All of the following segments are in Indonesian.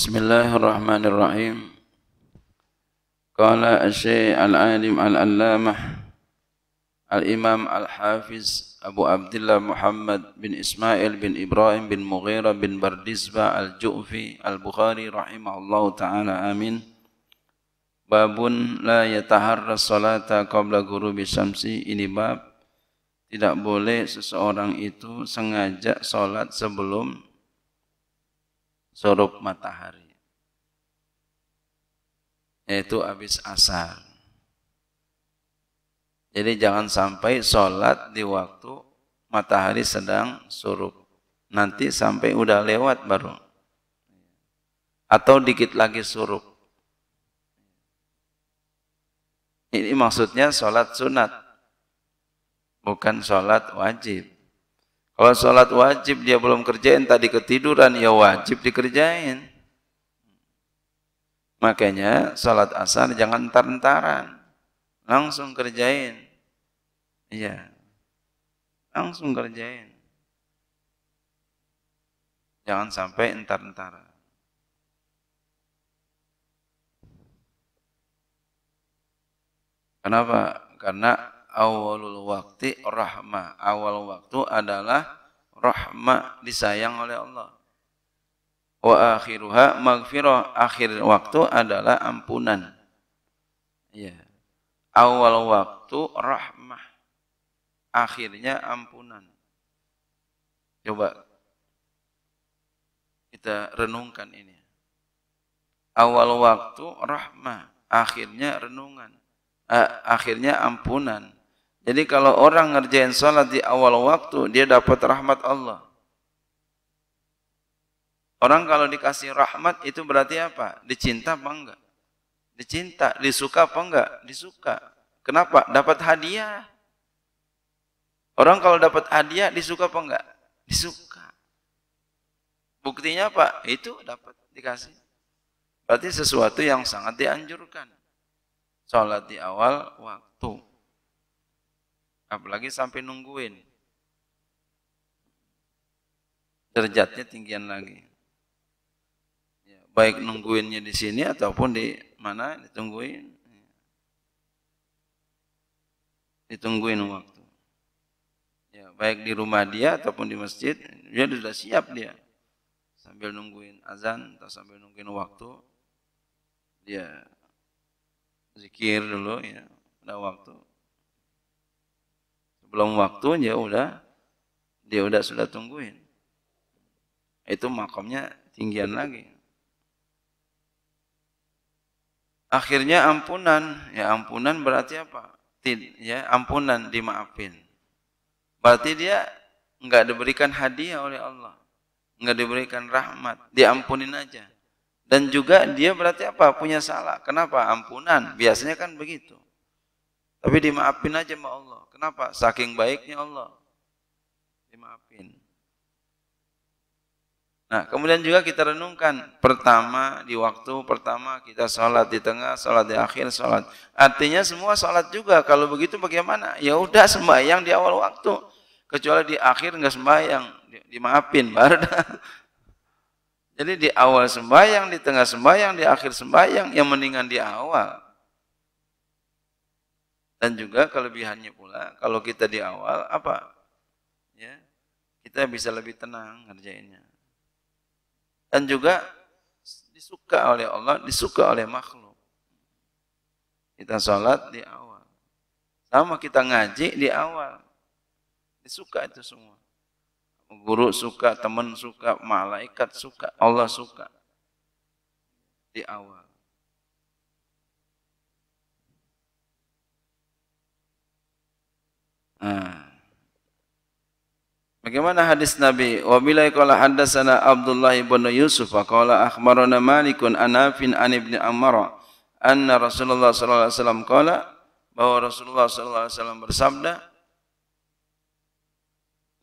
Bismillahirrahmanirrahim. Qala Asy al-alim al-allamah Al-Imam Al-Hafiz Abu Abdullah Muhammad bin Ismail bin Ibrahim bin Mughira bin Bardizba Al-Ju'fi Al-Bukhari rahimahullahu taala amin. Babun la yataharra salata qabla ghurubi syamsi ini bab tidak boleh seseorang itu sengaja salat sebelum sorop matahari yaitu habis asar. Jadi jangan sampai sholat di waktu matahari sedang surup. Nanti sampai udah lewat baru. Atau dikit lagi surup. Ini maksudnya sholat sunat. Bukan sholat wajib. Kalau sholat wajib dia belum kerjain tadi ketiduran, ya wajib dikerjain. Makanya sholat asar jangan tarantaran, Langsung kerjain. Iya. Langsung kerjain. Jangan sampai entar-entaran. Kenapa? Karena awalul waktu rahmah. Awal waktu adalah rahmah disayang oleh Allah. Wa akhiruha maghfirah. Akhir waktu adalah ampunan. Ya. Awal waktu rahmah. Akhirnya ampunan. Coba kita renungkan ini. Awal waktu rahmah, akhirnya renungan, eh, akhirnya ampunan jadi kalau orang ngerjain salat di awal waktu, dia dapat rahmat Allah. Orang kalau dikasih rahmat itu berarti apa? Dicinta apa enggak? Dicinta, disuka apa enggak? Disuka. Kenapa? Dapat hadiah. Orang kalau dapat hadiah disuka apa enggak? Disuka. Buktinya apa? Itu dapat dikasih. Berarti sesuatu yang sangat dianjurkan. Salat di awal waktu apalagi sampai nungguin derajatnya tinggian lagi ya, baik nungguinnya di sini ataupun di mana ditungguin ditungguin waktu ya baik di rumah dia ataupun di masjid dia sudah siap dia sambil nungguin azan atau sambil nungguin waktu dia zikir dulu ya ada waktu belum waktunya udah dia udah sudah tungguin. Itu makomnya tinggian lagi. Akhirnya ampunan, ya ampunan berarti apa? Tid, ya ampunan dimaafin. Berarti dia nggak diberikan hadiah oleh Allah, nggak diberikan rahmat, diampunin aja. Dan juga dia berarti apa? Punya salah. Kenapa? Ampunan. Biasanya kan begitu. Tapi dimaafin aja sama Allah. Kenapa? Saking baiknya Allah. Dimaafin. Nah, kemudian juga kita renungkan. Pertama, di waktu pertama kita sholat di tengah, sholat di akhir, sholat. Artinya semua sholat juga. Kalau begitu bagaimana? Ya udah sembahyang di awal waktu. Kecuali di akhir nggak sembahyang. Dimaafin, baru Jadi di awal sembahyang, di tengah sembahyang, di akhir sembahyang. Yang mendingan di awal. Dan juga kelebihannya pula, kalau kita di awal apa? Ya, kita bisa lebih tenang ngerjainnya. Dan juga disuka oleh Allah, disuka oleh makhluk. Kita sholat di awal. Sama kita ngaji di awal. Disuka itu semua. Guru suka, teman suka, malaikat suka, Allah suka. Di awal. Ah. Bagaimana hadis Nabi? Wa bila qala haddatsana Abdullah ibn Yusuf qala akhbarana Malikun Anafin an ibn Ammar anna Rasulullah sallallahu alaihi wasallam qala bahwa Rasulullah sallallahu alaihi wasallam bersabda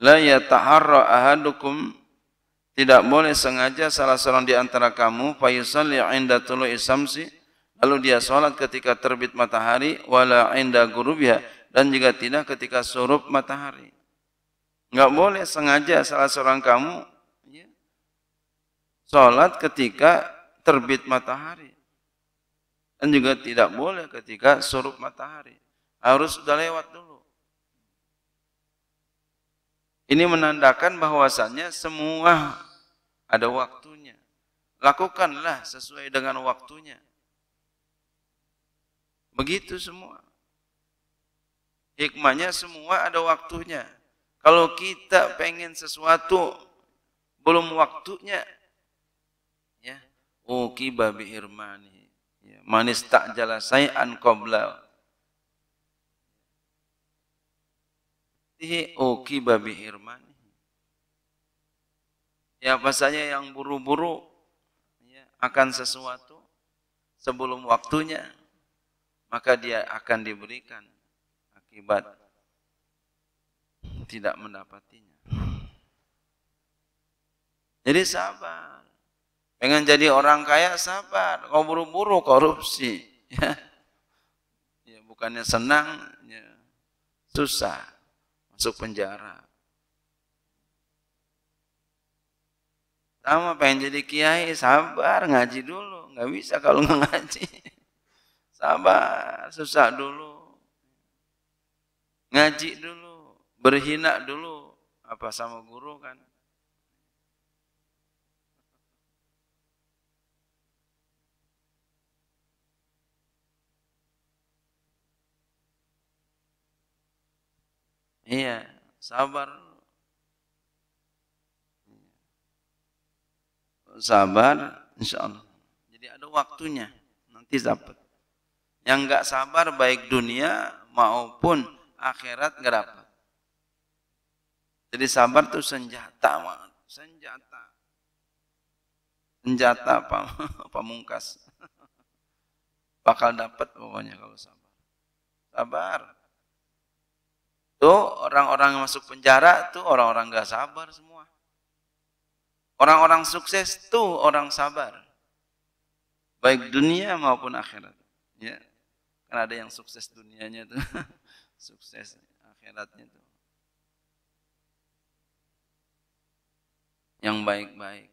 La yataharra ahadukum tidak boleh sengaja salah seorang di antara kamu fayusalli inda tulu'i isamsi, lalu dia salat ketika terbit matahari wala inda gurubiha dan juga tidak ketika surup matahari. Enggak boleh sengaja salah seorang kamu ya, sholat ketika terbit matahari. Dan juga tidak boleh ketika surup matahari. Harus sudah lewat dulu. Ini menandakan bahwasannya semua ada waktunya. Lakukanlah sesuai dengan waktunya. Begitu semua. Hikmahnya semua ada waktunya. Kalau kita pengen sesuatu belum waktunya, ya, uki babi irmani, ya, manis tak saya an qabla. Uki babi irmani. Ya apa saja yang buru-buru ya, akan sesuatu sebelum waktunya, maka dia akan diberikan akibat tidak mendapatinya. Jadi sabar. Pengen jadi orang kaya sabar. Kau buru-buru korupsi. Ya. ya bukannya senang, ya. susah masuk penjara. Sama pengen jadi kiai, sabar ngaji dulu. Gak bisa kalau nggak ngaji. Sabar, susah dulu. Ngaji dulu, berhina dulu apa sama guru kan. Iya, sabar. Sabar, insya Allah. Jadi ada waktunya, nanti dapat. Yang nggak sabar baik dunia maupun akhirat nggak dapat. Jadi sabar tuh senjata, man. senjata, senjata apa pamungkas. Bakal dapat pokoknya kalau sabar. Sabar. Tuh orang-orang yang masuk penjara tuh orang-orang gak sabar semua. Orang-orang sukses tuh orang sabar. Baik dunia maupun akhirat. Ya. Kan ada yang sukses dunianya tuh. sukses akhiratnya tuh. Yang baik-baik.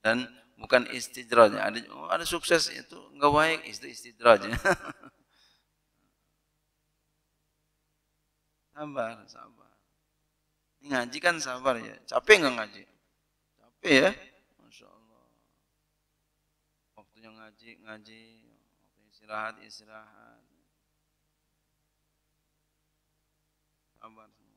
Dan bukan istidraj. Ada, oh, ada sukses itu enggak baik, itu istidraj. sabar, sabar. Ngaji kan sabar ya. Capek enggak ngaji? Capek ya. Masya Allah. Waktunya ngaji, ngaji. Waktunya istirahat, istirahat. Sabar semua.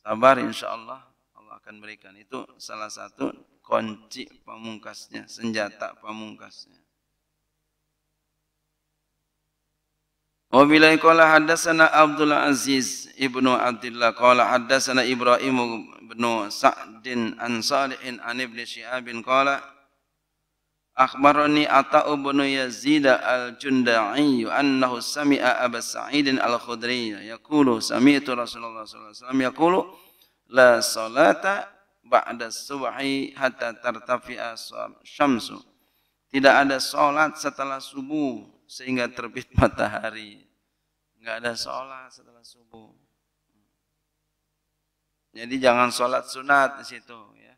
Sabar insya Allah Allah akan berikan. Itu salah satu kunci pamungkasnya, senjata pamungkasnya. Wabillahi qala haddatsana Abdul Aziz ibnu Abdullah qala haddatsana Ibrahim ibnu Sa'din an Salihin an ibni Syihab kala. Akhbarani Ata'u bin Yazid al-Junda'i annahu sami'a Abu Sa'id al-Khudri yaqulu sami'tu Rasulullah sallallahu alaihi wasallam yaqulu la salata ba'da subhi hatta tartafi'a syamsu. Tidak ada salat setelah subuh sehingga terbit matahari. Enggak ada salat setelah subuh. Jadi jangan salat sunat di situ ya.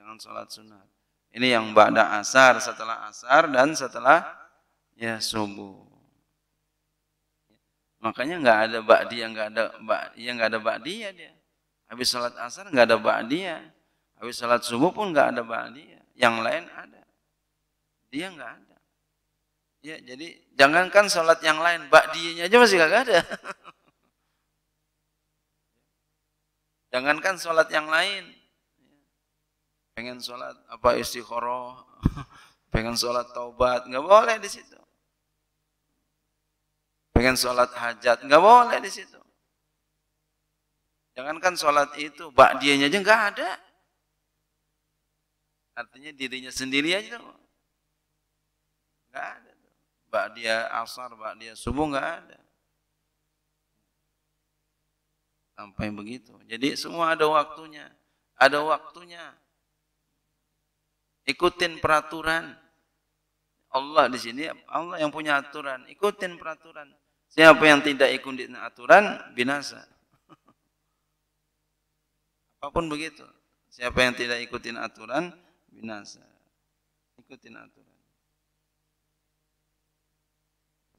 Jangan salat sunat. Ini yang ba'da asar, setelah asar dan setelah ya subuh. Makanya enggak ada yang enggak ada yang enggak ada ya dia. Habis salat asar enggak ada ya. Habis salat subuh pun enggak ada ya. Yang lain ada. Dia enggak ada. Ya, jadi jangankan salat yang lain, ba'dinya aja masih enggak ada. jangankan salat yang lain, pengen sholat apa istiqoroh, pengen sholat taubat, nggak boleh di situ. Pengen sholat hajat, nggak boleh di situ. Jangankan sholat itu, bak dianya aja nggak ada. Artinya dirinya sendiri aja nggak ada. bak dia asar, bak dia subuh nggak ada. Sampai begitu. Jadi semua ada waktunya. Ada waktunya Ikutin peraturan. Allah di sini Allah yang punya aturan. Ikutin peraturan. Siapa yang tidak ikutin aturan binasa. Apapun begitu. Siapa yang tidak ikutin aturan binasa. Ikutin aturan.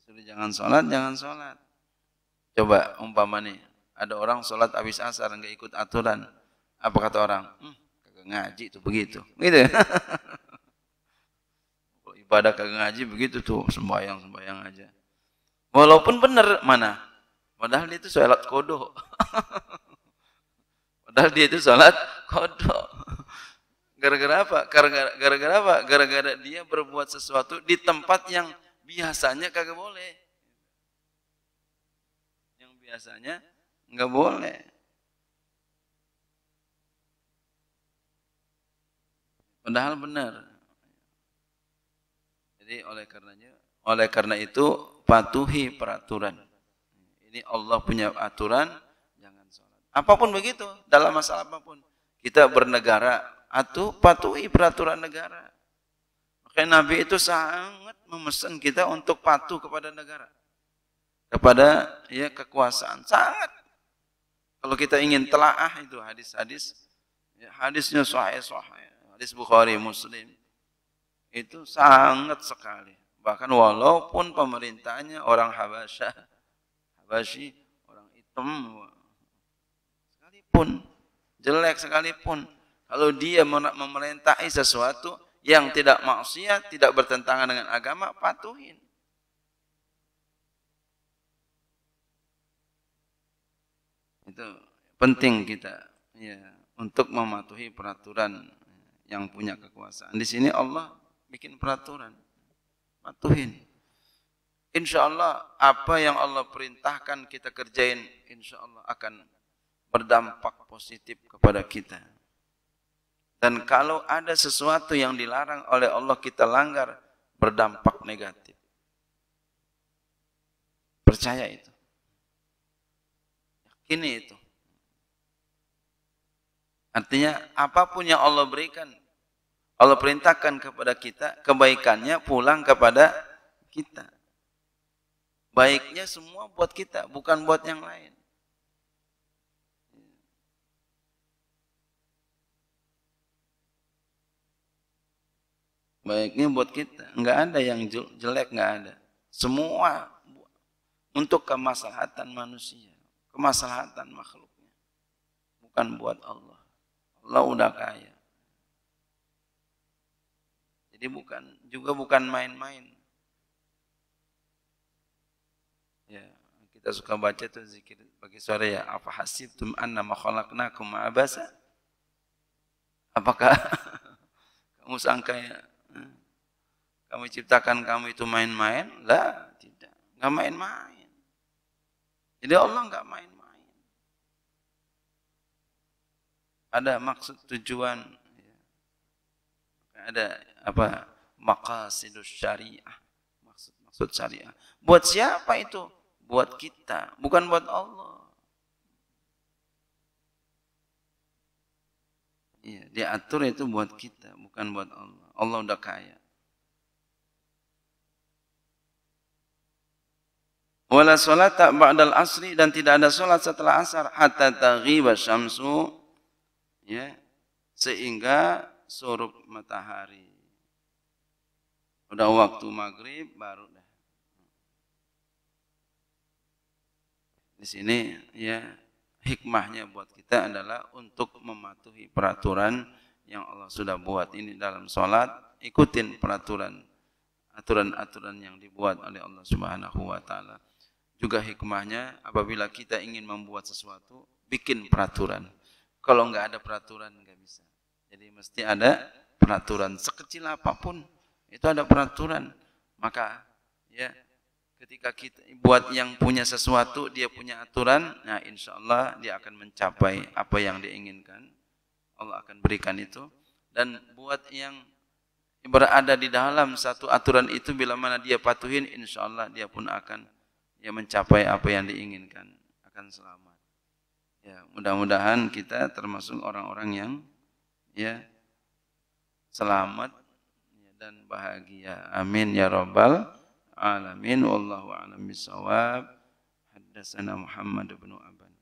Sudah jangan sholat, jangan sholat. Coba umpamanya ada orang sholat habis asar nggak ikut aturan. Apa kata orang? Hmm, ngaji tuh begitu. Gitu ya. Ibadah kagak ngaji begitu tuh sembahyang sembahyang aja. Walaupun benar mana? Padahal dia itu sholat kodo. Padahal dia itu sholat kodo. Gara-gara apa? Gara-gara apa? Gara-gara dia berbuat sesuatu di tempat yang biasanya kagak boleh. Yang biasanya nggak boleh. Padahal benar. Jadi oleh karenanya, oleh karena itu patuhi peraturan. Ini Allah punya aturan, jangan sholat. Apapun begitu, dalam masalah apapun. Kita bernegara, atau patuhi peraturan negara. Makanya Nabi itu sangat memesan kita untuk patuh kepada negara. Kepada ya kekuasaan. Sangat. Kalau kita ingin telaah itu hadis-hadis, ya, hadisnya sahih-sahih hadis Bukhari Muslim itu sangat sekali. Bahkan walaupun pemerintahnya orang Habasyah, Habasyi, orang hitam, sekalipun jelek sekalipun, kalau dia memerintahi sesuatu yang tidak maksiat, tidak bertentangan dengan agama, patuhin. Itu penting kita ya untuk mematuhi peraturan yang punya kekuasaan. Di sini Allah bikin peraturan. Patuhin. Insya Allah apa yang Allah perintahkan kita kerjain, insya Allah akan berdampak positif kepada kita. Dan kalau ada sesuatu yang dilarang oleh Allah kita langgar, berdampak negatif. Percaya itu. Yakini itu. Artinya apapun yang Allah berikan, Allah perintahkan kepada kita, kebaikannya pulang kepada kita. Baiknya semua buat kita, bukan buat yang lain. Baiknya buat kita, enggak ada yang jelek, enggak ada. Semua untuk kemaslahatan manusia, kemaslahatan makhluknya, bukan buat Allah. Allah udah kaya. Jadi bukan juga bukan main-main. Ya, kita suka baca tuh zikir pagi sore ya, apa hasibtum anna khalaqnakum abasa? Apakah kamu sangka ya hmm. kamu ciptakan kamu itu main-main? Lah, tidak. Enggak main-main. Jadi Allah enggak main ada maksud tujuan ya. ada apa maqasidus syariah maksud-maksud syariah buat siapa itu buat kita bukan buat Allah Iya, diatur itu buat kita, bukan buat Allah. Allah udah kaya. Wala salat tak ba'dal asri dan tidak ada salat setelah asar hatta taghiba syamsu ya sehingga sorup matahari udah waktu maghrib baru dah di sini ya hikmahnya buat kita adalah untuk mematuhi peraturan yang Allah sudah buat ini dalam sholat ikutin peraturan aturan-aturan yang dibuat oleh Allah Subhanahu wa taala. Juga hikmahnya apabila kita ingin membuat sesuatu bikin peraturan. Kalau nggak ada peraturan nggak bisa. Jadi mesti ada peraturan sekecil apapun itu ada peraturan. Maka ya ketika kita buat yang punya sesuatu dia punya aturan, nah insya Allah dia akan mencapai apa yang diinginkan. Allah akan berikan itu dan buat yang berada di dalam satu aturan itu bila mana dia patuhin insya Allah dia pun akan ya mencapai apa yang diinginkan akan selamat Ya, mudah-mudahan kita termasuk orang-orang yang ya selamat dan bahagia. Amin ya rabbal alamin. Wallahu a'lam bishawab. Haddatsana Muhammad bin Aban